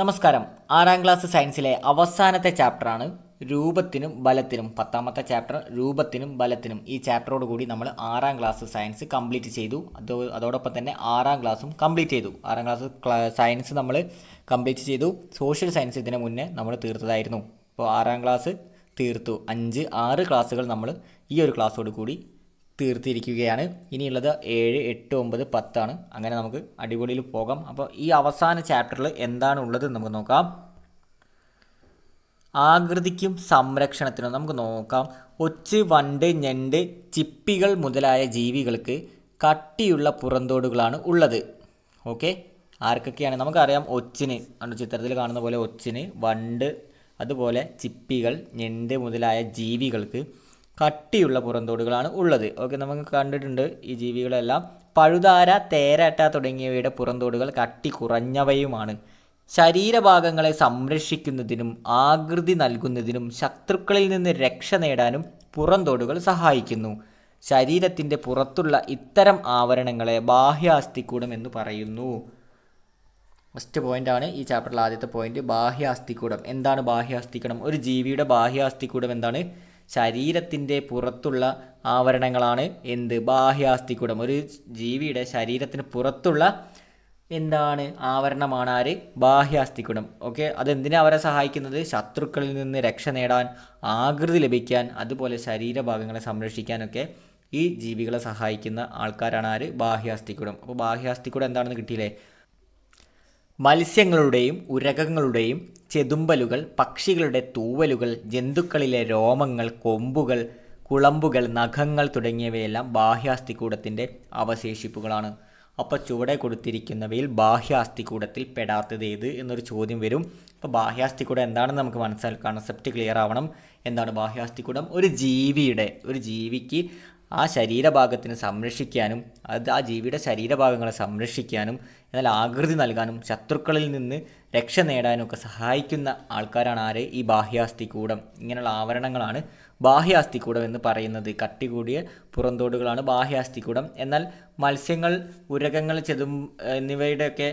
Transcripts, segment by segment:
നമസ്കാരം ആറാം ക്ലാസ് സയൻസിലെ അവസാനത്തെ ചാപ്റ്ററാണ് രൂപത്തിനും ബലത്തിനും പത്താമത്തെ ചാപ്റ്റർ രൂപത്തിനും ബലത്തിനും ഈ ചാപ്റ്ററോട് കൂടി നമ്മൾ ആറാം ക്ലാസ് സയൻസ് കംപ്ലീറ്റ് ചെയ്തു അതോ അതോടൊപ്പം തന്നെ ആറാം ക്ലാസ്സും കംപ്ലീറ്റ് ചെയ്തു ആറാം ക്ലാസ് സയൻസ് നമ്മൾ കംപ്ലീറ്റ് ചെയ്തു സോഷ്യൽ സയൻസ് ഇതിനു മുന്നേ നമ്മൾ തീർത്തതായിരുന്നു അപ്പോൾ ആറാം ക്ലാസ് തീർത്തു അഞ്ച് ആറ് ക്ലാസ്സുകൾ നമ്മൾ ഈ ഒരു ക്ലാസ്സോട് കൂടി തീർത്തിരിക്കുകയാണ് ഇനിയുള്ളത് ഏഴ് എട്ട് ഒമ്പത് പത്താണ് അങ്ങനെ നമുക്ക് അടിപൊളിയിൽ പോകാം അപ്പോൾ ഈ അവസാന ചാപ്റ്ററിൽ എന്താണ് ഉള്ളത് നമുക്ക് നോക്കാം ആകൃതിക്കും സംരക്ഷണത്തിനും നമുക്ക് നോക്കാം ഒച്ച് വണ്ട് ഞണ്ട് ചിപ്പികൾ മുതലായ ജീവികൾക്ക് കട്ടിയുള്ള പുറന്തോടുകളാണ് ഉള്ളത് ഓക്കെ ആർക്കൊക്കെയാണ് നമുക്കറിയാം ഒച്ചിന് ചിത്രത്തിൽ കാണുന്ന പോലെ ഒച്ചിന് വണ്ട് അതുപോലെ ചിപ്പികൾ ഞണ്ട് മുതലായ ജീവികൾക്ക് കട്ടിയുള്ള പുറന്തോടുകളാണ് ഉള്ളത് ഓക്കെ നമുക്ക് കണ്ടിട്ടുണ്ട് ഈ ജീവികളെല്ലാം പഴുതാര തേരാട്ട തുടങ്ങിയവയുടെ പുറന്തോടുകൾ കട്ടി കുറഞ്ഞവയുമാണ് ശരീരഭാഗങ്ങളെ സംരക്ഷിക്കുന്നതിനും ആകൃതി നൽകുന്നതിനും ശത്രുക്കളിൽ നിന്ന് രക്ഷ നേടാനും പുറന്തോടുകൾ സഹായിക്കുന്നു ശരീരത്തിൻ്റെ പുറത്തുള്ള ഇത്തരം ആവരണങ്ങളെ ബാഹ്യാസ്ഥിക്കൂടം എന്ന് പറയുന്നു ഫസ്റ്റ് പോയിൻ്റാണ് ഈ ചാപ്റ്ററിലെ ആദ്യത്തെ പോയിന്റ് ബാഹ്യാസ്ഥിക്കൂടം എന്താണ് ബാഹ്യാസ്ഥിക്കൂടം ഒരു ജീവിയുടെ ബാഹ്യാസ്ഥിക്കൂടം എന്താണ് ശരീരത്തിൻ്റെ പുറത്തുള്ള ആവരണങ്ങളാണ് എന്ത് ബാഹ്യാസ്ഥിക്കൂടം ഒരു ജീവിയുടെ ശരീരത്തിന് പുറത്തുള്ള എന്താണ് ആവരണമാണ് ആര് ബാഹ്യാസ്ഥിക്കുടം ഓക്കെ അതെന്തിനാ അവരെ സഹായിക്കുന്നത് ശത്രുക്കളിൽ നിന്ന് രക്ഷ നേടാൻ ആകൃതി ലഭിക്കാൻ അതുപോലെ ശരീരഭാഗങ്ങളെ സംരക്ഷിക്കാനൊക്കെ ഈ ജീവികളെ സഹായിക്കുന്ന ആൾക്കാരാണ് ആര് ബാഹ്യാസ്ഥിക്കുടം അപ്പോൾ ബാഹ്യാസ്ഥിക്കുടം എന്താണെന്ന് കിട്ടിയില്ലേ മത്സ്യങ്ങളുടെയും ഉരകങ്ങളുടെയും ചെതുമ്പലുകൾ പക്ഷികളുടെ തൂവലുകൾ ജന്തുക്കളിലെ രോമങ്ങൾ കൊമ്പുകൾ കുളമ്പുകൾ നഖങ്ങൾ തുടങ്ങിയവയെല്ലാം ബാഹ്യാസ്ഥികൂടത്തിൻ്റെ അവശേഷിപ്പുകളാണ് അപ്പോൾ ചുവടെ കൊടുത്തിരിക്കുന്നവയിൽ ബാഹ്യാസ്ഥികൂടത്തിൽ പെടാത്തത് ഏത് എന്നൊരു ചോദ്യം വരും അപ്പോൾ ബാഹ്യാസ്ഥികൂടം എന്താണെന്ന് നമുക്ക് മനസ്സിലാക്കാം കൺസെപ്റ്റ് ക്ലിയർ ആവണം എന്താണ് ബാഹ്യാസ്ഥികൂടം ഒരു ജീവിയുടെ ഒരു ജീവിക്ക് ആ ശരീരഭാഗത്തിന് സംരക്ഷിക്കാനും അത് ആ ജീവിയുടെ ശരീരഭാഗങ്ങളെ സംരക്ഷിക്കാനും എന്നാൽ ആകൃതി നൽകാനും ശത്രുക്കളിൽ നിന്ന് രക്ഷ ഒക്കെ സഹായിക്കുന്ന ആൾക്കാരാണ് ആര് ഈ കൂടം ഇങ്ങനെയുള്ള ആവരണങ്ങളാണ് കൂടം എന്ന് പറയുന്നത് കട്ടി കൂടിയ പുറന്തോടുകളാണ് കൂടം എന്നാൽ മത്സ്യങ്ങൾ ഉരകങ്ങൾ ചെതും എന്നിവയുടെയൊക്കെ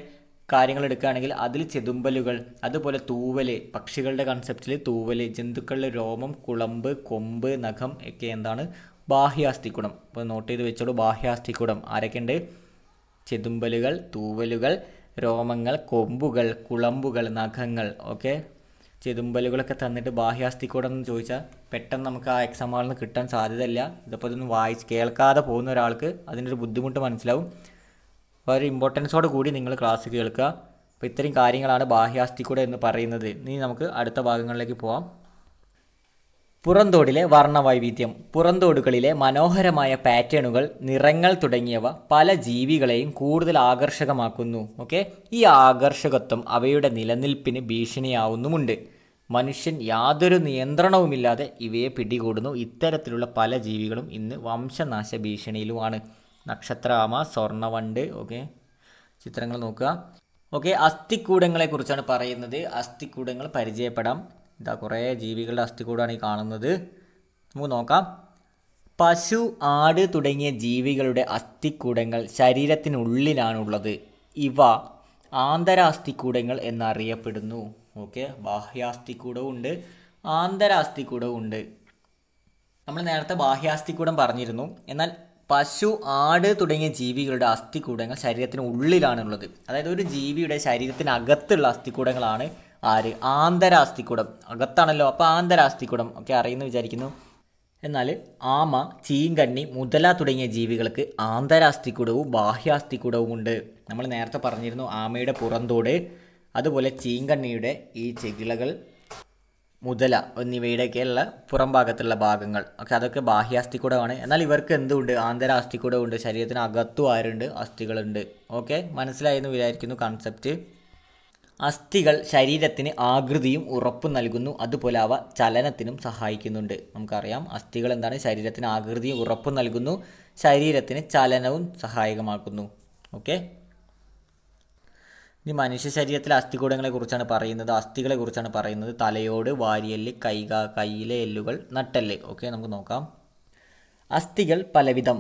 കാര്യങ്ങൾ എടുക്കുകയാണെങ്കിൽ അതിൽ ചെതുമ്പലുകൾ അതുപോലെ തൂവൽ പക്ഷികളുടെ കൺസെപ്റ്റിൽ തൂവൽ ജന്തുക്കളുടെ രോമം കുളമ്പ് കൊമ്പ് നഖം ഒക്കെ എന്താണ് കുടം അപ്പോൾ നോട്ട് ചെയ്ത് വെച്ചോളൂ കുടം ആരൊക്കെയുണ്ട് ചെതുമ്പലുകൾ തൂവലുകൾ രോമങ്ങൾ കൊമ്പുകൾ കുളമ്പുകൾ നഖങ്ങൾ ഓക്കെ ചെതുമ്പലുകളൊക്കെ തന്നിട്ട് ബാഹ്യാസ്തിക്കൂടെന്ന് ചോദിച്ചാൽ പെട്ടെന്ന് നമുക്ക് ആ എക്സാം ഹാളിൽ നിന്ന് കിട്ടാൻ സാധ്യതയില്ല ഇതിപ്പോൾ ഇതൊന്നും വായിച്ച് കേൾക്കാതെ പോകുന്ന ഒരാൾക്ക് അതിൻ്റെ ഒരു ബുദ്ധിമുട്ട് മനസ്സിലാവും അപ്പോൾ ഒരു ഇമ്പോർട്ടൻസോട് കൂടി നിങ്ങൾ ക്ലാസ് കേൾക്കുക അപ്പോൾ ഇത്രയും കാര്യങ്ങളാണ് ബാഹ്യാസ്തിക്കൂടെ എന്ന് പറയുന്നത് ഇനി നമുക്ക് അടുത്ത ഭാഗങ്ങളിലേക്ക് പോവാം പുറന്തോടിലെ വർണ്ണവൈവിധ്യം പുറന്തോടുകളിലെ മനോഹരമായ പാറ്റേണുകൾ നിറങ്ങൾ തുടങ്ങിയവ പല ജീവികളെയും കൂടുതൽ ആകർഷകമാക്കുന്നു ഓക്കെ ഈ ആകർഷകത്വം അവയുടെ നിലനിൽപ്പിന് ഭീഷണിയാവുന്നുമുണ്ട് മനുഷ്യൻ യാതൊരു നിയന്ത്രണവുമില്ലാതെ ഇവയെ പിടികൂടുന്നു ഇത്തരത്തിലുള്ള പല ജീവികളും ഇന്ന് വംശനാശ ഭീഷണിയിലുമാണ് നക്ഷത്രാമ സ്വർണവണ്ട് ഓക്കെ ചിത്രങ്ങൾ നോക്കുക ഓക്കെ അസ്ഥിക്കൂടങ്ങളെക്കുറിച്ചാണ് പറയുന്നത് അസ്ഥിക്കൂടങ്ങൾ പരിചയപ്പെടാം ഇതാ കുറേ ജീവികളുടെ അസ്ഥികൂടാണ് ഈ കാണുന്നത് നമുക്ക് നോക്കാം പശു ആട് തുടങ്ങിയ ജീവികളുടെ അസ്ഥിക്കൂടങ്ങൾ ശരീരത്തിനുള്ളിലാണുള്ളത് ഇവ ആന്തരാസ്ഥിക്കൂടങ്ങൾ എന്നറിയപ്പെടുന്നു ഓക്കെ ബാഹ്യാസ്ഥിക്കൂടവും ഉണ്ട് ആന്തരാസ്ഥിക്കൂടവും ഉണ്ട് നമ്മൾ നേരത്തെ ബാഹ്യാസ്ഥിക്കൂടം പറഞ്ഞിരുന്നു എന്നാൽ പശു ആട് തുടങ്ങിയ ജീവികളുടെ അസ്ഥിക്കൂടങ്ങൾ ശരീരത്തിനുള്ളിലാണുള്ളത് അതായത് ഒരു ജീവിയുടെ ശരീരത്തിനകത്തുള്ള അസ്ഥിക്കൂടങ്ങളാണ് ആര് ആന്തരാസ്തിക്കുടം അകത്താണല്ലോ അപ്പോൾ ആന്തരാസ്തിക്കുടം ഒക്കെ അറിയുന്നു വിചാരിക്കുന്നു എന്നാൽ ആമ ചീങ്കണ്ണി മുതല തുടങ്ങിയ ജീവികൾക്ക് ആന്തരാസ്തിക്കുടവും ബാഹ്യാസ്തിക്കുടവും ഉണ്ട് നമ്മൾ നേരത്തെ പറഞ്ഞിരുന്നു ആമയുടെ പുറന്തോട് അതുപോലെ ചീങ്കണ്ണിയുടെ ഈ ചെകിളകൾ മുതല എന്നിവയുടെയൊക്കെയുള്ള പുറം ഭാഗത്തുള്ള ഭാഗങ്ങൾ ഒക്കെ അതൊക്കെ ബാഹ്യാസ്തിക്കുടമാണ് എന്നാൽ ഇവർക്ക് എന്തുണ്ട് ആന്തരാസ്തിക്കുടമുണ്ട് ശരീരത്തിന് അകത്തും ആരുണ്ട് അസ്ഥികളുണ്ട് ഓക്കെ മനസ്സിലായെന്ന് വിചാരിക്കുന്നു കൺസെപ്റ്റ് അസ്ഥികൾ ശരീരത്തിന് ആകൃതിയും ഉറപ്പും നൽകുന്നു അതുപോലെ അവ ചലനത്തിനും സഹായിക്കുന്നുണ്ട് നമുക്കറിയാം അസ്ഥികൾ എന്താണ് ശരീരത്തിന് ആകൃതിയും ഉറപ്പും നൽകുന്നു ശരീരത്തിന് ചലനവും സഹായകമാക്കുന്നു ഓക്കെ ഇനി മനുഷ്യ ശരീരത്തിലെ അസ്ഥികൂടങ്ങളെ കുറിച്ചാണ് പറയുന്നത് അസ്ഥികളെ കുറിച്ചാണ് പറയുന്നത് തലയോട് വാരിയെല്ല് കൈക കൈയിലെ എല്ലുകൾ നട്ടെല്ല് ഓക്കെ നമുക്ക് നോക്കാം അസ്ഥികൾ പലവിധം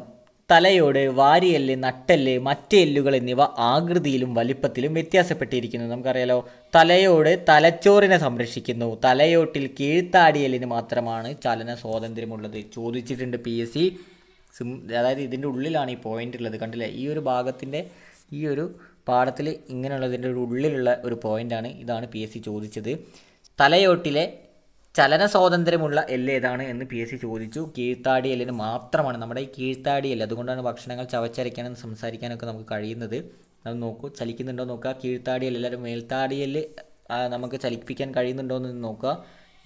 തലയോട് വാരിയെല്ല് നട്ടെല്ല് മറ്റ് എല്ലുകൾ എന്നിവ ആകൃതിയിലും വലിപ്പത്തിലും വ്യത്യാസപ്പെട്ടിരിക്കുന്നു നമുക്കറിയാലോ തലയോട് തലച്ചോറിനെ സംരക്ഷിക്കുന്നു തലയോട്ടിൽ കീഴ്ത്താടിയെല്ലിന് മാത്രമാണ് ചലന സ്വാതന്ത്ര്യമുള്ളത് ചോദിച്ചിട്ടുണ്ട് പി എസ് സി അതായത് ഇതിൻ്റെ ഉള്ളിലാണ് ഈ പോയിന്റ് ഉള്ളത് കണ്ടില്ലേ ഈ ഒരു ഭാഗത്തിൻ്റെ ഈ ഒരു പാഠത്തിൽ ഇങ്ങനെയുള്ളതിൻ്റെ ഒരു ഉള്ളിലുള്ള ഒരു പോയിന്റാണ് ഇതാണ് പി എസ് സി ചോദിച്ചത് തലയോട്ടിലെ ചലന സ്വാതന്ത്ര്യമുള്ള എല്ല് ഏതാണ് എന്ന് പി എസ് സി ചോദിച്ചു കീഴ്ത്താടി എല്ലിന് മാത്രമാണ് നമ്മുടെ ഈ കീഴ്ത്താടി എല്ല് അതുകൊണ്ടാണ് ഭക്ഷണങ്ങൾ ചവച്ചരയ്ക്കാനും സംസാരിക്കാനൊക്കെ നമുക്ക് കഴിയുന്നത് അത് നോക്കൂ ചലിക്കുന്നുണ്ടോ നോക്കുക കീഴ്ത്താടി എല്ല് അല്ലെങ്കിൽ മേൽത്താടി എല്ല് നമുക്ക് ചലിപ്പിക്കാൻ കഴിയുന്നുണ്ടോ എന്ന് നോക്കുക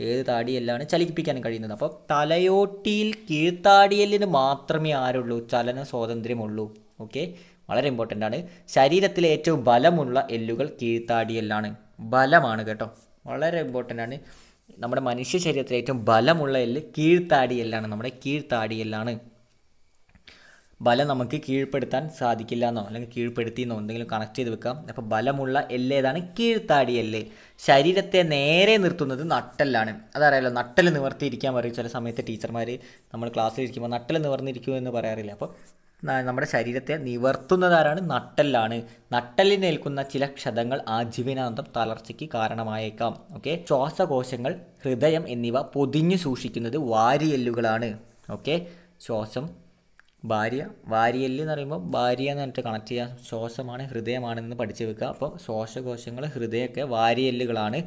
ഏത് താടിയെല്ലാണ് ചലിപ്പിക്കാൻ കഴിയുന്നത് അപ്പോൾ തലയോട്ടിയിൽ കീഴ്ത്താടിയെല്ലിന് മാത്രമേ ആരുള്ളൂ ചലന സ്വാതന്ത്ര്യമുള്ളൂ ഓക്കെ വളരെ ഇമ്പോർട്ടൻ്റ് ആണ് ശരീരത്തിലെ ഏറ്റവും ബലമുള്ള എല്ലുകൾ കീഴ്ത്താടിയെല്ലാണ് ബലമാണ് കേട്ടോ വളരെ ഇമ്പോർട്ടൻ്റ് ആണ് നമ്മുടെ മനുഷ്യ ശരീരത്തിലെ ഏറ്റവും ബലമുള്ള എല്ല് കീഴ്ത്താടി എല്ലാണ് നമ്മുടെ കീഴ്ത്താടി എല്ലാണ് ബലം നമുക്ക് കീഴ്പ്പെടുത്താൻ സാധിക്കില്ല എന്നോ അല്ലെങ്കിൽ കീഴ്പ്പെടുത്തി എന്നോ എന്തെങ്കിലും കണക്ട് ചെയ്ത് വെക്കാം അപ്പോൾ ബലമുള്ള എല്ല് ഏതാണ് കീഴ്ത്താടി എല്ല് ശരീരത്തെ നേരെ നിർത്തുന്നത് നട്ടല്ലാണ് അതറിയാലോ നട്ടൽ നിവർത്തിയിരിക്കാൻ പറയും ചില സമയത്ത് ടീച്ചർമാർ നമ്മൾ ക്ലാസ്സിൽ ഇരിക്കുമ്പോൾ നട്ടൽ നിവർന്നിരിക്കുമെന്ന് എന്ന് പറയാറില്ല അപ്പോൾ നമ്മുടെ ശരീരത്തെ നിവർത്തുന്നതാരാണ് നട്ടല്ലാണ് നട്ടലിൽ നിൽക്കുന്ന ചില ക്ഷതങ്ങൾ ആജീവനാന്തം തളർച്ചയ്ക്ക് കാരണമായേക്കാം ഓക്കെ ശ്വാസകോശങ്ങൾ ഹൃദയം എന്നിവ പൊതിഞ്ഞു സൂക്ഷിക്കുന്നത് വാരിയെല്ലുകളാണ് ഓക്കെ ശ്വാസം ഭാര്യ വാരിയെല്ല് എന്ന് പറയുമ്പോൾ ഭാര്യ എന്ന് പറഞ്ഞിട്ട് കണക്ട് ചെയ്യാം ശ്വാസമാണ് ഹൃദയമാണെന്ന് പഠിച്ചു വെക്കുക അപ്പോൾ ശ്വാസകോശങ്ങൾ ഹൃദയമൊക്കെ വാരിയെല്ലുകളാണ്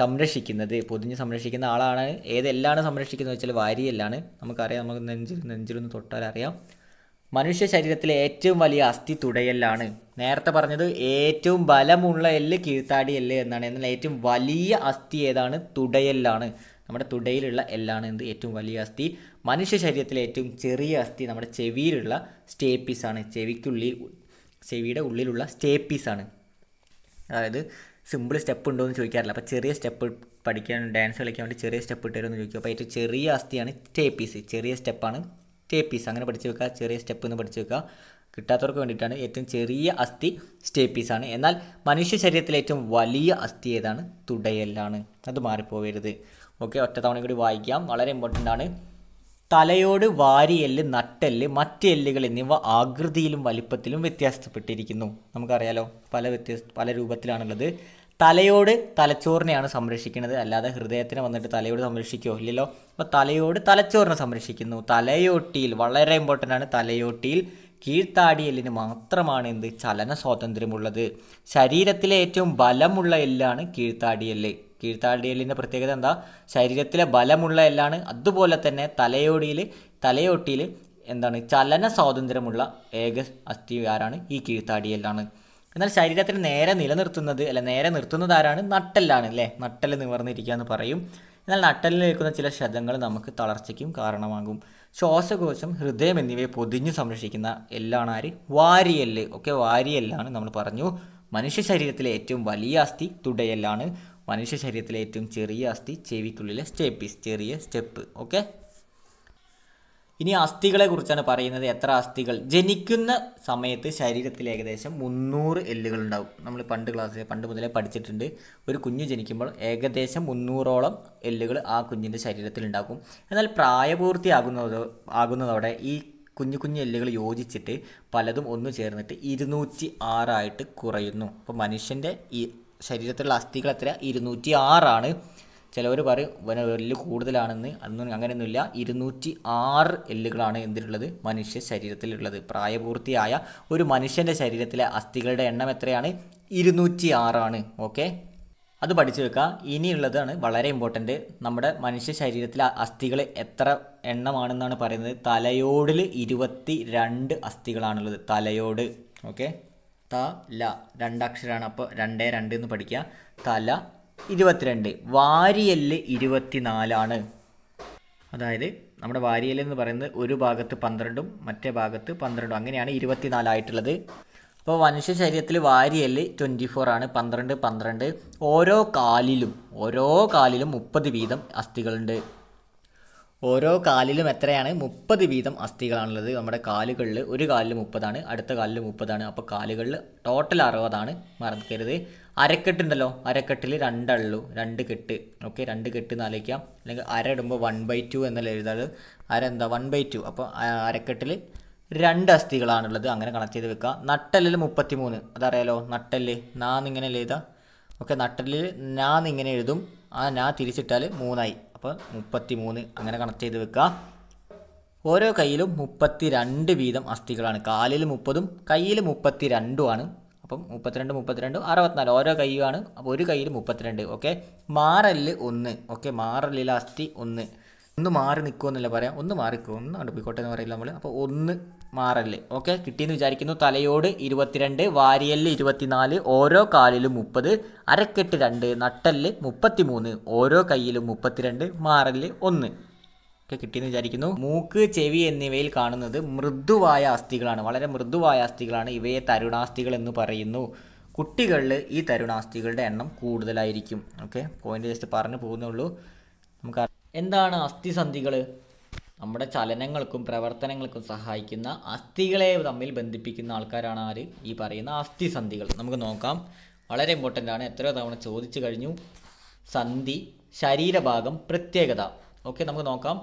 സംരക്ഷിക്കുന്നത് പൊതിഞ്ഞ് സംരക്ഷിക്കുന്ന ആളാണ് ഏതെല്ലാണ് സംരക്ഷിക്കുന്നത് വെച്ചാൽ വാരിയെല്ലാണ് നമുക്കറിയാം നമുക്ക് നെഞ്ചിൽ നെഞ്ചിലൊന്ന് തൊട്ടാൽ അറിയാം മനുഷ്യ ശരീരത്തിലെ ഏറ്റവും വലിയ അസ്ഥി തുടയല്ലാണ് നേരത്തെ പറഞ്ഞത് ഏറ്റവും ബലമുള്ള എല്ല് കീഴ്ത്താടി എല്ല് എന്നാണ് എന്നാൽ ഏറ്റവും വലിയ അസ്ഥി ഏതാണ് തുടയല്ലാണ് നമ്മുടെ തുടയിലുള്ള എല്ലാണ് എന്ത് ഏറ്റവും വലിയ അസ്ഥി മനുഷ്യ ശരീരത്തിലെ ഏറ്റവും ചെറിയ അസ്ഥി നമ്മുടെ ചെവിയിലുള്ള സ്റ്റേപ്പീസ് ആണ് ചെവിക്കുള്ളിൽ ചെവിയുടെ ഉള്ളിലുള്ള സ്റ്റേപ്പീസ് ആണ് അതായത് സിമ്പിൾ സ്റ്റെപ്പ് ഉണ്ടോ എന്ന് ചോദിക്കാറില്ല അപ്പോൾ ചെറിയ സ്റ്റെപ്പ് പഠിക്കാൻ ഡാൻസ് കളിക്കാൻ വേണ്ടി ചെറിയ സ്റ്റെപ്പ് ഇട്ടുതരുമെന്ന് ചോദിക്കും അപ്പോൾ ഏറ്റവും ചെറിയ അസ്ഥിയാണ് സ്റ്റേപ്പീസ് ചെറിയ സ്റ്റെപ്പാണ് സ്റ്റേ പീസ് അങ്ങനെ പഠിച്ചു വെക്കുക ചെറിയ സ്റ്റെപ്പ് എന്ന് പഠിച്ചു വെക്കുക കിട്ടാത്തവർക്ക് വേണ്ടിയിട്ടാണ് ഏറ്റവും ചെറിയ അസ്ഥി സ്റ്റേ ആണ് എന്നാൽ മനുഷ്യ ശരീരത്തിലെ ഏറ്റവും വലിയ അസ്ഥി ഏതാണ് തുടയലാണ് അത് മാറിപ്പോവരുത് ഓക്കെ ഒറ്റ തവണ കൂടി വായിക്കാം വളരെ ഇമ്പോർട്ടൻ്റ് ആണ് തലയോട് വാരിയെല്ല് നട്ടെല്ല് മറ്റ് എല്ലുകൾ എന്നിവ ആകൃതിയിലും വലിപ്പത്തിലും വ്യത്യാസപ്പെട്ടിരിക്കുന്നു നമുക്കറിയാലോ പല വ്യത്യസ്ത പല രൂപത്തിലാണുള്ളത് തലയോട് തലച്ചോറിനെയാണ് സംരക്ഷിക്കുന്നത് അല്ലാതെ ഹൃദയത്തിന് വന്നിട്ട് തലയോട് സംരക്ഷിക്കുമോ ഇല്ലല്ലോ അപ്പോൾ തലയോട് തലച്ചോറിനെ സംരക്ഷിക്കുന്നു തലയോട്ടിയിൽ വളരെ ഇമ്പോർട്ടൻ്റ് ആണ് തലയോട്ടിയിൽ കീഴ്ത്താടിയെല്ലിന് മാത്രമാണ് എന്ത് ചലന സ്വാതന്ത്ര്യമുള്ളത് ശരീരത്തിലെ ഏറ്റവും ബലമുള്ള എല്ലാണ് കീഴ്ത്താടിയെല്ല് കീഴ്ത്താടിയെല്ലിൻ്റെ പ്രത്യേകത എന്താ ശരീരത്തിലെ ബലമുള്ള എല്ലാണ് അതുപോലെ തന്നെ തലയോടിയിൽ തലയോട്ടിയിൽ എന്താണ് ചലന സ്വാതന്ത്ര്യമുള്ള ഏക അസ്ഥി ആരാണ് ഈ കീഴ്ത്താടിയെല്ലാണ് എന്നാൽ ശരീരത്തിന് നേരെ നിലനിർത്തുന്നത് അല്ല നേരെ നിർത്തുന്നത് ആരാണ് നട്ടലാണ് അല്ലേ നട്ടൽ നിവർന്നിരിക്കുക എന്ന് പറയും എന്നാൽ നട്ടലിൽ നിൽക്കുന്ന ചില ശതങ്ങൾ നമുക്ക് തളർച്ചയ്ക്കും കാരണമാകും ശ്വാസകോശം ഹൃദയം എന്നിവയെ പൊതിഞ്ഞു സംരക്ഷിക്കുന്ന എല്ലാണ് ആര് വാരിയല് ഓക്കെ വാരിയല്ലാണ് നമ്മൾ പറഞ്ഞു മനുഷ്യ ശരീരത്തിലെ ഏറ്റവും വലിയ അസ്ഥി തുടയല്ലാണ് മനുഷ്യ ശരീരത്തിലെ ഏറ്റവും ചെറിയ അസ്ഥി ചെവിക്കുള്ളിലെ സ്റ്റെപ്പിസ് ചെറിയ സ്റ്റെപ്പ് ഓക്കെ ഇനി അസ്ഥികളെ കുറിച്ചാണ് പറയുന്നത് എത്ര അസ്ഥികൾ ജനിക്കുന്ന സമയത്ത് ശരീരത്തിൽ ഏകദേശം മുന്നൂറ് എല്ലുകൾ ഉണ്ടാവും നമ്മൾ പണ്ട് ക്ലാസ്സിൽ പണ്ട് മുതലേ പഠിച്ചിട്ടുണ്ട് ഒരു കുഞ്ഞ് ജനിക്കുമ്പോൾ ഏകദേശം മുന്നൂറോളം എല്ലുകൾ ആ കുഞ്ഞിൻ്റെ ശരീരത്തിൽ ഉണ്ടാക്കും എന്നാൽ പ്രായപൂർത്തിയാകുന്നത് ആകുന്നതോടെ ഈ കുഞ്ഞു കുഞ്ഞു എല്ലുകൾ യോജിച്ചിട്ട് പലതും ഒന്ന് ചേർന്നിട്ട് ഇരുന്നൂറ്റി ആറായിട്ട് കുറയുന്നു അപ്പോൾ മനുഷ്യൻ്റെ ഈ ശരീരത്തിലുള്ള അസ്ഥികൾ എത്ര ഇരുന്നൂറ്റി ആറാണ് ചിലവർ പറയും വന എല്ല് കൂടുതലാണെന്ന് അതൊന്നും അങ്ങനെയൊന്നുമില്ല ഇരുന്നൂറ്റി ആറ് എല്ലുകളാണ് എന്തിട്ടുള്ളത് മനുഷ്യ ശരീരത്തിലുള്ളത് പ്രായപൂർത്തിയായ ഒരു മനുഷ്യൻ്റെ ശരീരത്തിലെ അസ്ഥികളുടെ എണ്ണം എത്രയാണ് ഇരുന്നൂറ്റി ആറാണ് ഓക്കെ അത് പഠിച്ചു വെക്കുക ഇനിയുള്ളതാണ് വളരെ ഇമ്പോർട്ടൻറ്റ് നമ്മുടെ മനുഷ്യ ശരീരത്തിലെ അസ്ഥികൾ എത്ര എണ്ണമാണെന്നാണ് പറയുന്നത് തലയോടിൽ ഇരുപത്തി രണ്ട് അസ്ഥികളാണുള്ളത് തലയോട് ഓക്കെ ത ല രണ്ടക്ഷരാണ് അപ്പോൾ രണ്ടേ രണ്ട് എന്ന് പഠിക്കുക തല ഇരുപത്തിരണ്ട് വാരിയല് ഇരുപത്തിനാലാണ് അതായത് നമ്മുടെ വാരിയൽ എന്ന് പറയുന്നത് ഒരു ഭാഗത്ത് പന്ത്രണ്ടും മറ്റേ ഭാഗത്ത് പന്ത്രണ്ടും അങ്ങനെയാണ് ഇരുപത്തിനാലായിട്ടുള്ളത് അപ്പോൾ മനുഷ്യ ശരീരത്തിൽ വാരിയൽ ട്വൻറ്റി ഫോർ ആണ് പന്ത്രണ്ട് പന്ത്രണ്ട് ഓരോ കാലിലും ഓരോ കാലിലും മുപ്പത് വീതം അസ്ഥികളുണ്ട് ഓരോ കാലിലും എത്രയാണ് മുപ്പത് വീതം അസ്ഥികളാണുള്ളത് നമ്മുടെ കാലുകളിൽ ഒരു കാലിൽ മുപ്പതാണ് അടുത്ത കാലിൽ മുപ്പതാണ് അപ്പോൾ കാലുകളിൽ ടോട്ടൽ അറുപതാണ് മറക്കരുത് അരക്കെട്ടുണ്ടല്ലോ അരക്കെട്ടിൽ രണ്ടള്ളൂ രണ്ട് കെട്ട് ഓക്കെ രണ്ട് കെട്ട് എന്ന് ആലോചിക്കാം അല്ലെങ്കിൽ അര ഇടുമ്പോൾ വൺ ബൈ ടു എന്നല്ല എഴുതാറ് അര എന്താ വൺ ബൈ ടു അപ്പോൾ അരക്കെട്ടിൽ രണ്ട് അസ്ഥികളാണുള്ളത് അങ്ങനെ കണക്ട് ചെയ്ത് വെക്കുക നട്ടല്ലിൽ മുപ്പത്തി മൂന്ന് അതറിയാലോ നട്ടല് നാന്നിങ്ങനെ എഴുതാം ഓക്കെ നട്ടലിൽ നാന്നിങ്ങനെ എഴുതും ആ നാ തിരിച്ചിട്ടാൽ മൂന്നായി അപ്പോൾ മുപ്പത്തി മൂന്ന് അങ്ങനെ കണക്ട് ചെയ്ത് വെക്കുക ഓരോ കയ്യിലും മുപ്പത്തി രണ്ട് വീതം അസ്ഥികളാണ് കാലിൽ മുപ്പതും കയ്യിൽ മുപ്പത്തി രണ്ടുമാണ് അപ്പം മുപ്പത്തിരണ്ട് മുപ്പത്തിരണ്ട് അറുപത്തിനാല് ഓരോ കൈയുമാണ് അപ്പോൾ ഒരു കയ്യിൽ മുപ്പത്തിരണ്ട് ഓക്കെ മാറല് ഒന്ന് ഓക്കെ മാറലിൽ അസ്ഥി ഒന്ന് ഒന്ന് മാറി നിൽക്കുമെന്നല്ല പറയാം ഒന്ന് മാറിക്കോ ഒന്ന് അടുപ്പിക്കോട്ടെ എന്ന് പറയില്ല നമ്മൾ അപ്പോൾ ഒന്ന് മാറല് ഓക്കെ കിട്ടിയെന്ന് വിചാരിക്കുന്നു തലയോട് ഇരുപത്തിരണ്ട് വാരിയല് ഇരുപത്തിനാല് ഓരോ കാലിലും മുപ്പത് അരക്കെട്ട് രണ്ട് നട്ടല് മുപ്പത്തിമൂന്ന് ഓരോ കയ്യിലും മുപ്പത്തിരണ്ട് മാറല് ഒന്ന് ഒക്കെ കിട്ടിയെന്ന് വിചാരിക്കുന്നു മൂക്ക് ചെവി എന്നിവയിൽ കാണുന്നത് മൃദുവായ അസ്ഥികളാണ് വളരെ മൃദുവായ അസ്ഥികളാണ് ഇവയെ തരുണാസ്ഥികൾ എന്ന് പറയുന്നു കുട്ടികളിൽ ഈ തരുണാസ്ഥികളുടെ എണ്ണം കൂടുതലായിരിക്കും ഓക്കെ പോയിന്റ് ജസ്റ്റ് പറഞ്ഞു പോകുന്നുള്ളൂ നമുക്ക് എന്താണ് അസ്ഥിസന്ധികൾ നമ്മുടെ ചലനങ്ങൾക്കും പ്രവർത്തനങ്ങൾക്കും സഹായിക്കുന്ന അസ്ഥികളെ തമ്മിൽ ബന്ധിപ്പിക്കുന്ന ആൾക്കാരാണ് ആര് ഈ പറയുന്ന അസ്ഥിസന്ധികൾ നമുക്ക് നോക്കാം വളരെ ഇമ്പോർട്ടൻ്റ് ആണ് എത്രയോ തവണ ചോദിച്ചു കഴിഞ്ഞു സന്ധി ശരീരഭാഗം പ്രത്യേകത ഓക്കെ നമുക്ക് നോക്കാം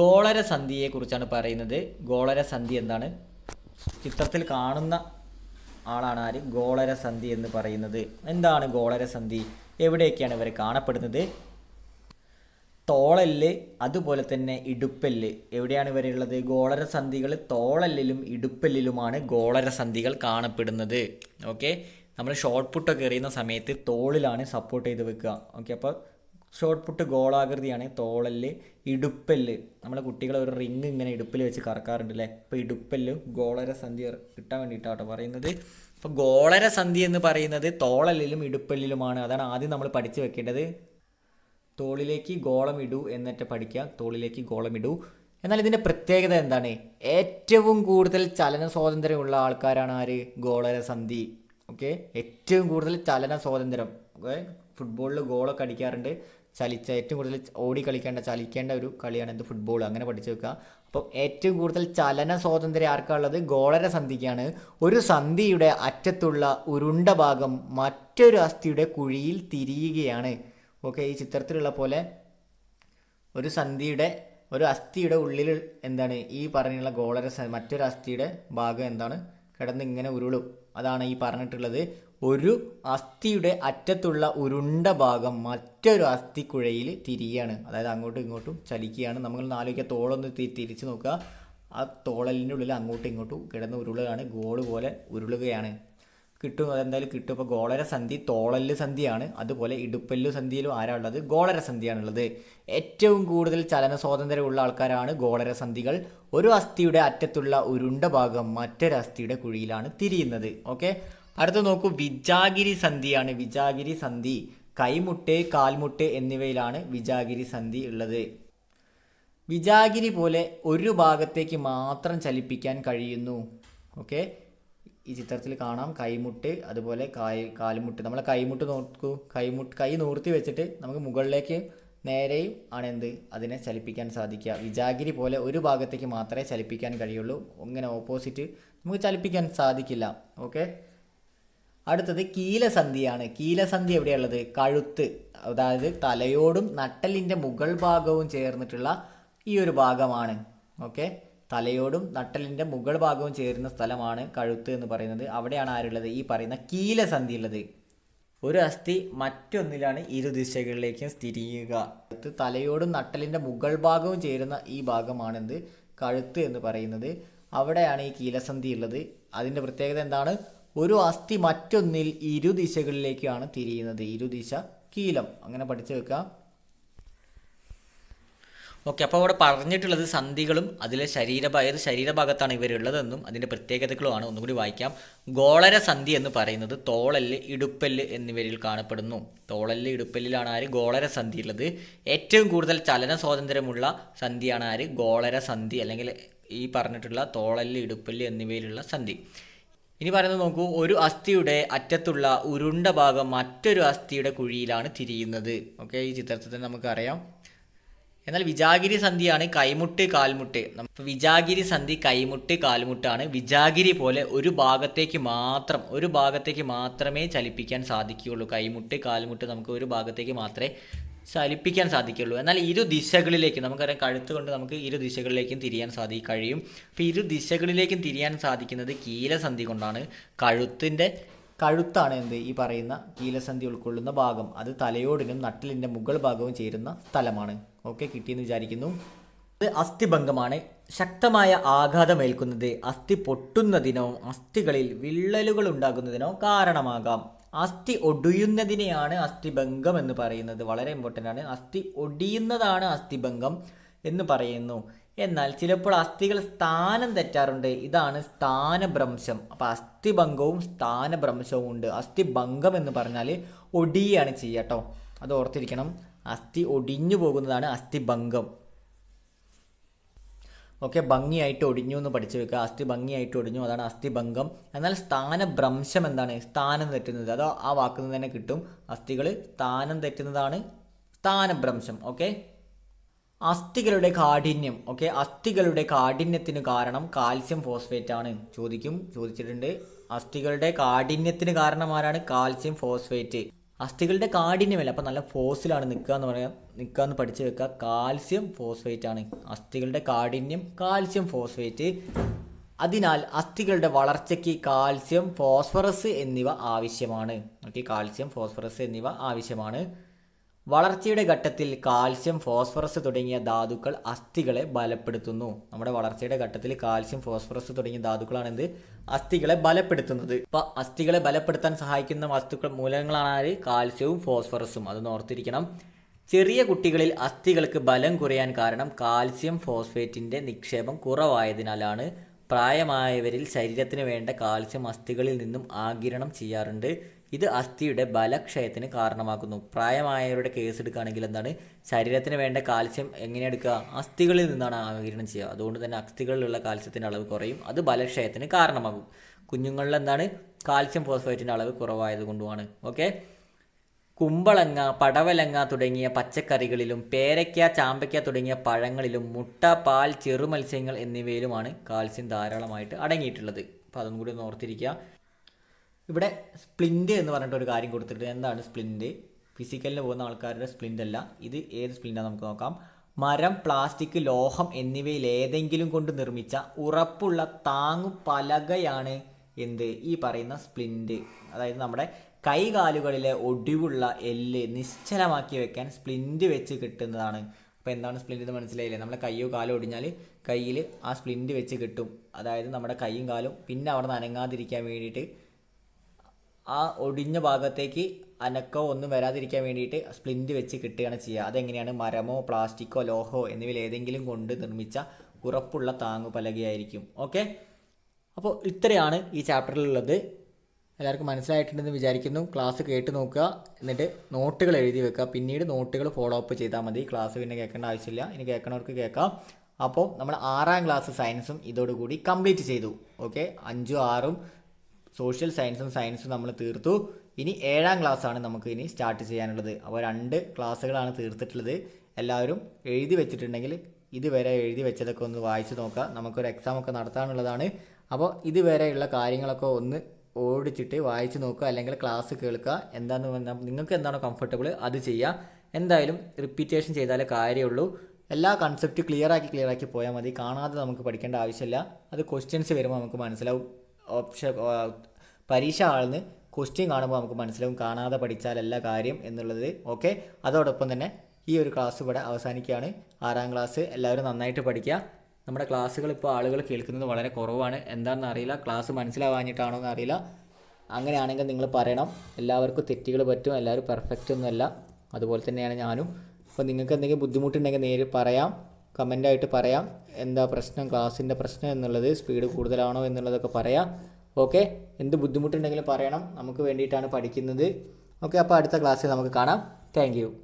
ഗോളര കുറിച്ചാണ് പറയുന്നത് ഗോളര സന്ധി എന്താണ് ചിത്രത്തിൽ കാണുന്ന ആളാണ് ആര് ഗോളര സന്ധി എന്ന് പറയുന്നത് എന്താണ് ഗോളര സന്ധി എവിടെയൊക്കെയാണ് ഇവർ കാണപ്പെടുന്നത് തോളല് അതുപോലെ തന്നെ ഇടുപ്പല്ല് എവിടെയാണ് ഇവരുള്ളത് ഗോളര തോളല്ലിലും ഇടുപ്പല്ലിലുമാണ് ഗോളര സന്ധികൾ കാണപ്പെടുന്നത് ഓക്കെ നമ്മൾ ഷോർട്ട് പുട്ടൊക്കെ എറിയുന്ന സമയത്ത് തോളിലാണ് സപ്പോർട്ട് ചെയ്ത് വെക്കുക ഓക്കെ അപ്പോൾ ഷോർട്ട് പുട്ട് ഗോളാകൃതിയാണ് തോളല് ഇടുപ്പല് നമ്മളെ കുട്ടികളെ ഒരു റിങ് ഇങ്ങനെ ഇടുപ്പിൽ വെച്ച് കറക്കാറുണ്ട് അല്ലേ അപ്പോൾ ഇടുപ്പല് ഗോളര സന്ധി കിട്ടാൻ വേണ്ടിയിട്ടാട്ടോ പറയുന്നത് അപ്പോൾ ഗോളര സന്ധി എന്ന് പറയുന്നത് തോളലിലും ഇടുപ്പല്ലിലുമാണ് അതാണ് ആദ്യം നമ്മൾ പഠിച്ചു വെക്കേണ്ടത് തോളിലേക്ക് ഗോളം ഇടൂ എന്നിട്ട് പഠിക്കുക തോളിലേക്ക് ഗോളം ഇടൂ എന്നാൽ ഇതിൻ്റെ പ്രത്യേകത എന്താണ് ഏറ്റവും കൂടുതൽ ചലന സ്വാതന്ത്ര്യമുള്ള ആൾക്കാരാണ് ആര് ഗോളര സന്ധി ഓക്കെ ഏറ്റവും കൂടുതൽ ചലന സ്വാതന്ത്ര്യം ഫുട്ബോളിൽ ഗോളൊക്കെ അടിക്കാറുണ്ട് ചലിച്ച ഏറ്റവും കൂടുതൽ ഓടി കളിക്കേണ്ട ചലിക്കേണ്ട ഒരു കളിയാണ് എന്ത് ഫുട്ബോൾ അങ്ങനെ പഠിച്ചു വെക്കുക അപ്പം ഏറ്റവും കൂടുതൽ ചലന സ്വാതന്ത്ര്യം ആർക്കാണുള്ളത് ഗോളര സന്ധിക്കാണ് ഒരു സന്ധിയുടെ അറ്റത്തുള്ള ഉരുണ്ട ഭാഗം മറ്റൊരു അസ്ഥിയുടെ കുഴിയിൽ തിരിയുകയാണ് ഓക്കെ ഈ ചിത്രത്തിലുള്ള പോലെ ഒരു സന്ധിയുടെ ഒരു അസ്ഥിയുടെ ഉള്ളിൽ എന്താണ് ഈ പറഞ്ഞുള്ള ഗോളര മറ്റൊരു അസ്ഥിയുടെ ഭാഗം എന്താണ് കിടന്ന് ഇങ്ങനെ ഉരുളും അതാണ് ഈ പറഞ്ഞിട്ടുള്ളത് ഒരു അസ്ഥിയുടെ അറ്റത്തുള്ള ഉരുണ്ട ഭാഗം മറ്റൊരു അസ്ഥിക്കുഴയിൽ തിരിയാണ് അതായത് അങ്ങോട്ടും ഇങ്ങോട്ടും ചലിക്കുകയാണ് നമ്മൾ നാലോയ്ക്ക് തോളൊന്ന് തിരിച്ച് നോക്കുക ആ തോളലിൻ്റെ ഉള്ളിൽ അങ്ങോട്ടും ഇങ്ങോട്ടും കിടന്ന് ഉരുളുകയാണ് ഗോള് പോലെ ഉരുളുകയാണ് കിട്ടും അതെന്തായാലും കിട്ടും ഇപ്പോൾ ഗോളര സന്ധി തോളല് സന്ധിയാണ് അതുപോലെ ഇടുപ്പല്ലു സന്ധിയിലും ആരാ ഉള്ളത് ഗോളര സന്ധിയാണുള്ളത് ഏറ്റവും കൂടുതൽ ചലന സ്വാതന്ത്ര്യമുള്ള ആൾക്കാരാണ് ഗോളര സന്ധികൾ ഒരു അസ്ഥിയുടെ അറ്റത്തുള്ള ഉരുണ്ട ഭാഗം മറ്റൊരു അസ്ഥിയുടെ കുഴിയിലാണ് തിരിയുന്നത് ഓക്കെ അടുത്ത നോക്കൂ വിജാഗിരി സന്ധിയാണ് വിജാഗിരി സന്ധി കൈമുട്ട് കാൽമുട്ട് എന്നിവയിലാണ് വിജാഗിരി സന്ധി ഉള്ളത് വിജാഗിരി പോലെ ഒരു ഭാഗത്തേക്ക് മാത്രം ചലിപ്പിക്കാൻ കഴിയുന്നു ഓക്കെ ഈ ചിത്രത്തിൽ കാണാം കൈമുട്ട് അതുപോലെ കായ് കാൽമുട്ട് നമ്മൾ കൈമുട്ട് നോക്കൂ കൈമുട്ട് കൈ നൂർത്തി വെച്ചിട്ട് നമുക്ക് മുകളിലേക്ക് നേരെയും ആണ് എന്ത് അതിനെ ചലിപ്പിക്കാൻ സാധിക്കുക വിജാഗിരി പോലെ ഒരു ഭാഗത്തേക്ക് മാത്രമേ ചലിപ്പിക്കാൻ കഴിയുള്ളൂ ഇങ്ങനെ ഓപ്പോസിറ്റ് നമുക്ക് ചലിപ്പിക്കാൻ സാധിക്കില്ല ഓക്കെ അടുത്തത് കീലസന്ധിയാണ് കീലസന്ധി എവിടെയുള്ളത് കഴുത്ത് അതായത് തലയോടും നട്ടലിൻ്റെ മുകൾ ഭാഗവും ചേർന്നിട്ടുള്ള ഈ ഒരു ഭാഗമാണ് ഓക്കെ തലയോടും നട്ടലിൻ്റെ മുകൾ ഭാഗവും ചേരുന്ന സ്ഥലമാണ് കഴുത്ത് എന്ന് പറയുന്നത് അവിടെയാണ് ആരുള്ളത് ഈ പറയുന്ന കീലസന്ധി ഉള്ളത് ഒരു അസ്ഥി മറ്റൊന്നിലാണ് ഇരു ദിശകളിലേക്കും സ്ഥിരീയുക തലയോടും നട്ടലിൻ്റെ മുകൾ ഭാഗവും ചേരുന്ന ഈ ഭാഗമാണെന്ത് കഴുത്ത് എന്ന് പറയുന്നത് അവിടെയാണ് ഈ കീലസന്ധി ഉള്ളത് അതിൻ്റെ പ്രത്യേകത എന്താണ് ഒരു അസ്ഥി മറ്റൊന്നിൽ ഇരുദിശകളിലേക്കാണ് തിരിയുന്നത് ഇരുദിശ കീലം അങ്ങനെ പഠിച്ചു വെക്കാം ഓക്കെ അപ്പോൾ അവിടെ പറഞ്ഞിട്ടുള്ളത് സന്ധികളും അതിലെ ശരീരഭാഗ ഏത് ശരീരഭാഗത്താണ് ഇവരുള്ളതെന്നും അതിൻ്റെ പ്രത്യേകതകളുമാണ് ഒന്നുകൂടി വായിക്കാം ഗോളര സന്ധി എന്ന് പറയുന്നത് തോളല് ഇടുപ്പല് എന്നിവരിൽ കാണപ്പെടുന്നു തോളല് ഇടുപ്പല്ലിലാണ് ആര് ഗോളര സന്ധി ഉള്ളത് ഏറ്റവും കൂടുതൽ ചലന സ്വാതന്ത്ര്യമുള്ള സന്ധിയാണ് ആര് ഗോളര സന്ധി അല്ലെങ്കിൽ ഈ പറഞ്ഞിട്ടുള്ള തോളല് ഇടുപ്പല് എന്നിവയിലുള്ള സന്ധി ഇനി പറയുന്നത് നോക്കൂ ഒരു അസ്ഥിയുടെ അറ്റത്തുള്ള ഉരുണ്ട ഭാഗം മറ്റൊരു അസ്ഥിയുടെ കുഴിയിലാണ് തിരിയുന്നത് ഓക്കെ ഈ ചിത്രത്തിൽ തന്നെ നമുക്കറിയാം എന്നാൽ വിജാഗിരി സന്ധിയാണ് കൈമുട്ട് കാൽമുട്ട് വിജാഗിരി സന്ധി കൈമുട്ട് കാൽമുട്ടാണ് വിജാഗിരി പോലെ ഒരു ഭാഗത്തേക്ക് മാത്രം ഒരു ഭാഗത്തേക്ക് മാത്രമേ ചലിപ്പിക്കാൻ സാധിക്കുകയുള്ളൂ കൈമുട്ട് കാൽമുട്ട് നമുക്ക് ഒരു ഭാഗത്തേക്ക് മാത്രമേ ചലിപ്പിക്കാൻ സാധിക്കുള്ളൂ എന്നാൽ ഇരു ദിശകളിലേക്കും നമുക്കറിയാം കഴുത്ത് കൊണ്ട് നമുക്ക് ഇരു ദിശകളിലേക്കും തിരിയാൻ സാധി കഴിയും അപ്പോൾ ഇരു ദിശകളിലേക്കും തിരിയാൻ സാധിക്കുന്നത് കീലസന്ധി കൊണ്ടാണ് കഴുത്തിൻ്റെ കഴുത്താണ് എന്ത് ഈ പറയുന്ന കീലസന്ധി ഉൾക്കൊള്ളുന്ന ഭാഗം അത് തലയോടിനും നട്ടിലിൻ്റെ മുകൾ ഭാഗവും ചേരുന്ന സ്ഥലമാണ് ഓക്കെ കിട്ടിയെന്ന് വിചാരിക്കുന്നു അത് അസ്ഥിഭംഗമാണ് ശക്തമായ ആഘാതമേൽക്കുന്നത് അസ്ഥി പൊട്ടുന്നതിനോ അസ്ഥികളിൽ വിള്ളലുകൾ ഉണ്ടാകുന്നതിനോ കാരണമാകാം അസ്ഥി ഒടിയുന്നതിനെയാണ് അസ്ഥിഭംഗം എന്ന് പറയുന്നത് വളരെ ഇമ്പോർട്ടൻ്റ് ആണ് അസ്ഥി ഒടിയുന്നതാണ് അസ്ഥിഭംഗം എന്ന് പറയുന്നു എന്നാൽ ചിലപ്പോൾ അസ്ഥികൾ സ്ഥാനം തെറ്റാറുണ്ട് ഇതാണ് സ്ഥാനഭ്രംശം അപ്പോൾ അസ്ഥിഭംഗവും സ്ഥാനഭ്രംശവും ഉണ്ട് അസ്ഥിഭംഗം എന്ന് പറഞ്ഞാൽ ഒടിയാണ് ചെയ്യാട്ടോ അത് ഓർത്തിരിക്കണം അസ്ഥി ഒടിഞ്ഞു പോകുന്നതാണ് അസ്ഥിഭംഗം ഓക്കെ ഭംഗിയായിട്ട് ഒടിഞ്ഞു എന്ന് പഠിച്ചു വെക്കുക അസ്ഥി ഭംഗിയായിട്ട് ഒടിഞ്ഞു അതാണ് അസ്ഥിഭംഗം എന്നാൽ സ്ഥാനഭ്രംശം എന്താണ് സ്ഥാനം തെറ്റുന്നത് അതോ ആ വാക്കിൽ നിന്ന് തന്നെ കിട്ടും അസ്ഥികൾ സ്ഥാനം തെറ്റുന്നതാണ് സ്ഥാനഭ്രംശം ഓക്കെ അസ്ഥികളുടെ കാഠിന്യം ഓക്കെ അസ്ഥികളുടെ കാഠിന്യത്തിന് കാരണം കാൽസ്യം ഫോസ്ഫേറ്റ് ആണ് ചോദിക്കും ചോദിച്ചിട്ടുണ്ട് അസ്ഥികളുടെ കാഠിന്യത്തിന് കാരണം ആരാണ് കാൽസ്യം ഫോസ്ഫേറ്റ് അസ്ഥികളുടെ കാഠിന്യമല്ല അപ്പോൾ നല്ല ഫോസിലാണ് നിൽക്കുക എന്ന് പറയാം നിൽക്കുക എന്ന് പഠിച്ചു വെക്കുക കാൽസ്യം ഫോസ്ഫേറ്റ് ആണ് അസ്ഥികളുടെ കാഠിന്യം കാൽസ്യം ഫോസ്ഫേറ്റ് അതിനാൽ അസ്ഥികളുടെ വളർച്ചയ്ക്ക് കാൽസ്യം ഫോസ്ഫറസ് എന്നിവ ആവശ്യമാണ് ഓക്കെ കാൽസ്യം ഫോസ്ഫറസ് എന്നിവ ആവശ്യമാണ് വളർച്ചയുടെ ഘട്ടത്തിൽ കാൽസ്യം ഫോസ്ഫറസ് തുടങ്ങിയ ധാതുക്കൾ അസ്ഥികളെ ബലപ്പെടുത്തുന്നു നമ്മുടെ വളർച്ചയുടെ ഘട്ടത്തിൽ കാൽസ്യം ഫോസ്ഫറസ് തുടങ്ങിയ ധാതുക്കളാണ് എന്ത് അസ്ഥികളെ ബലപ്പെടുത്തുന്നത് ഇപ്പൊ അസ്ഥികളെ ബലപ്പെടുത്താൻ സഹായിക്കുന്ന വസ്തുക്കൾ മൂലകങ്ങളാണ് കാൽസ്യവും ഫോസ്ഫറസും അത് ഓർത്തിരിക്കണം ചെറിയ കുട്ടികളിൽ അസ്ഥികൾക്ക് ബലം കുറയാൻ കാരണം കാൽസ്യം ഫോസ്ഫേറ്റിന്റെ നിക്ഷേപം കുറവായതിനാലാണ് പ്രായമായവരിൽ ശരീരത്തിന് വേണ്ട കാൽസ്യം അസ്ഥികളിൽ നിന്നും ആകിരണം ചെയ്യാറുണ്ട് ഇത് അസ്ഥിയുടെ ബലക്ഷയത്തിന് കാരണമാക്കുന്നു പ്രായമായവരുടെ കേസ് എടുക്കുകയാണെങ്കിൽ എന്താണ് ശരീരത്തിന് വേണ്ട കാൽസ്യം എങ്ങനെ എടുക്കുക അസ്ഥികളിൽ നിന്നാണ് ആകിരണം ചെയ്യുക അതുകൊണ്ട് തന്നെ അസ്ഥികളിലുള്ള കാൽസ്യത്തിൻ്റെ അളവ് കുറയും അത് ബലക്ഷയത്തിന് കാരണമാകും കുഞ്ഞുങ്ങളിൽ എന്താണ് കാൽസ്യം ഫോസ്ഫേറ്റിൻ്റെ അളവ് കുറവായത് കൊണ്ടുമാണ് ഓക്കെ കുമ്പളങ്ങ പടവലങ്ങ തുടങ്ങിയ പച്ചക്കറികളിലും പേരയ്ക്ക ചാമ്പയ്ക്ക തുടങ്ങിയ പഴങ്ങളിലും മുട്ട പാൽ ചെറുമത്സ്യങ്ങൾ എന്നിവയിലുമാണ് കാൽസ്യം ധാരാളമായിട്ട് അടങ്ങിയിട്ടുള്ളത് അപ്പോൾ അതും കൂടി ഒന്ന് ഓർത്തിരിക്കുക ഇവിടെ സ്പ്ലിൻ്റ് എന്ന് പറഞ്ഞിട്ട് ഒരു കാര്യം കൊടുത്തിട്ടുണ്ട് എന്താണ് സ്പ്ലിൻ്റ് ഫിസിക്കലിന് പോകുന്ന ആൾക്കാരുടെ സ്പ്ലിൻ്റ് അല്ല ഇത് ഏത് സ്പ്ലിൻ്റാണ് നമുക്ക് നോക്കാം മരം പ്ലാസ്റ്റിക് ലോഹം എന്നിവയിൽ ഏതെങ്കിലും കൊണ്ട് നിർമ്മിച്ച ഉറപ്പുള്ള താങ്ങു പലകയാണ് എന്ത് ഈ പറയുന്ന സ്പ്ലിൻ്റ് അതായത് നമ്മുടെ കൈകാലുകളിലെ ഒടിവുള്ള എല്ല് നിശ്ചലമാക്കി വെക്കാൻ സ്പ്ലിൻ്റ് വെച്ച് കിട്ടുന്നതാണ് അപ്പോൾ എന്താണ് സ്പ്ലിൻ്റ് എന്ന് മനസ്സിലായില്ലേ നമ്മുടെ കൈയോ കാലോ ഒടിഞ്ഞാൽ കയ്യിൽ ആ സ്പ്ലിൻ്റ് വെച്ച് കിട്ടും അതായത് നമ്മുടെ കൈയും കാലും പിന്നെ അവിടെ നിന്ന് അനങ്ങാതിരിക്കാൻ വേണ്ടിയിട്ട് ആ ഒടിഞ്ഞ ഭാഗത്തേക്ക് അനക്കോ ഒന്നും വരാതിരിക്കാൻ വേണ്ടിയിട്ട് സ്പ്ലിൻറ്റ് വെച്ച് കിട്ടുകയാണ് ചെയ്യുക അതെങ്ങനെയാണ് മരമോ പ്ലാസ്റ്റിക്കോ ലോഹോ എന്നിവയിൽ ഏതെങ്കിലും കൊണ്ട് നിർമ്മിച്ച ഉറപ്പുള്ള പലകയായിരിക്കും ഓക്കെ അപ്പോൾ ഇത്രയാണ് ഈ ചാപ്റ്ററിലുള്ളത് എല്ലാവർക്കും മനസ്സിലായിട്ടുണ്ടെന്ന് വിചാരിക്കുന്നു ക്ലാസ് കേട്ട് നോക്കുക എന്നിട്ട് നോട്ടുകൾ എഴുതി വെക്കുക പിന്നീട് നോട്ടുകൾ ഫോളോ അപ്പ് ചെയ്താൽ മതി ക്ലാസ് പിന്നെ കേൾക്കേണ്ട ആവശ്യമില്ല ഇനി കേൾക്കണവർക്ക് കേൾക്കാം അപ്പോൾ നമ്മൾ ആറാം ക്ലാസ് സയൻസും ഇതോടുകൂടി കംപ്ലീറ്റ് ചെയ്തു ഓക്കെ അഞ്ചും ആറും സോഷ്യൽ സയൻസും സയൻസും നമ്മൾ തീർത്തു ഇനി ഏഴാം ക്ലാസ്സാണ് നമുക്ക് ഇനി സ്റ്റാർട്ട് ചെയ്യാനുള്ളത് അപ്പോൾ രണ്ട് ക്ലാസ്സുകളാണ് തീർത്തിട്ടുള്ളത് എല്ലാവരും എഴുതി വെച്ചിട്ടുണ്ടെങ്കിൽ ഇതുവരെ എഴുതി വെച്ചതൊക്കെ ഒന്ന് വായിച്ച് നോക്കുക നമുക്കൊരു എക്സാം ഒക്കെ നടത്താനുള്ളതാണ് അപ്പോൾ ഇതുവരെയുള്ള കാര്യങ്ങളൊക്കെ ഒന്ന് ഓടിച്ചിട്ട് വായിച്ച് നോക്കുക അല്ലെങ്കിൽ ക്ലാസ് കേൾക്കുക എന്താണെന്ന് പറഞ്ഞാൽ നിങ്ങൾക്ക് എന്താണോ കംഫർട്ടബിൾ അത് ചെയ്യുക എന്തായാലും റിപ്പീറ്റേഷൻ ചെയ്താലേ കാര്യമുള്ളൂ എല്ലാ കൺസെപ്റ്റ് ക്ലിയറാക്കി ക്ലിയറാക്കി പോയാൽ മതി കാണാതെ നമുക്ക് പഠിക്കേണ്ട ആവശ്യമില്ല അത് ക്വസ്റ്റ്യൻസ് വരുമ്പോൾ നമുക്ക് മനസ്സിലാവും ഓപ്ഷൻ പരീക്ഷ ആണെന്ന് ക്വസ്റ്റ്യൻ കാണുമ്പോൾ നമുക്ക് മനസ്സിലാവും കാണാതെ പഠിച്ചാലല്ല കാര്യം എന്നുള്ളത് ഓക്കെ അതോടൊപ്പം തന്നെ ഈ ഒരു ക്ലാസ് ഇവിടെ അവസാനിക്കുകയാണ് ആറാം ക്ലാസ് എല്ലാവരും നന്നായിട്ട് പഠിക്കുക നമ്മുടെ ക്ലാസ്സുകൾ ഇപ്പോൾ ആളുകൾ കേൾക്കുന്നത് വളരെ കുറവാണ് എന്താണെന്ന് അറിയില്ല ക്ലാസ് മനസ്സിലാവാഞ്ഞിട്ടാണോ എന്ന് അറിയില്ല അങ്ങനെയാണെങ്കിൽ നിങ്ങൾ പറയണം എല്ലാവർക്കും തെറ്റുകൾ പറ്റും എല്ലാവരും പെർഫെക്റ്റ് ഒന്നുമല്ല അതുപോലെ തന്നെയാണ് ഞാനും അപ്പോൾ നിങ്ങൾക്ക് എന്തെങ്കിലും ബുദ്ധിമുട്ടുണ്ടെങ്കിൽ നേരിൽ പറയാം കമൻ്റായിട്ട് പറയാം എന്താ പ്രശ്നം ക്ലാസ്സിൻ്റെ പ്രശ്നം എന്നുള്ളത് സ്പീഡ് കൂടുതലാണോ എന്നുള്ളതൊക്കെ പറയാം ഓക്കെ എന്ത് ബുദ്ധിമുട്ടുണ്ടെങ്കിലും പറയണം നമുക്ക് വേണ്ടിയിട്ടാണ് പഠിക്കുന്നത് ഓക്കെ അപ്പോൾ അടുത്ത ക്ലാസ്സിൽ നമുക്ക് കാണാം താങ്ക്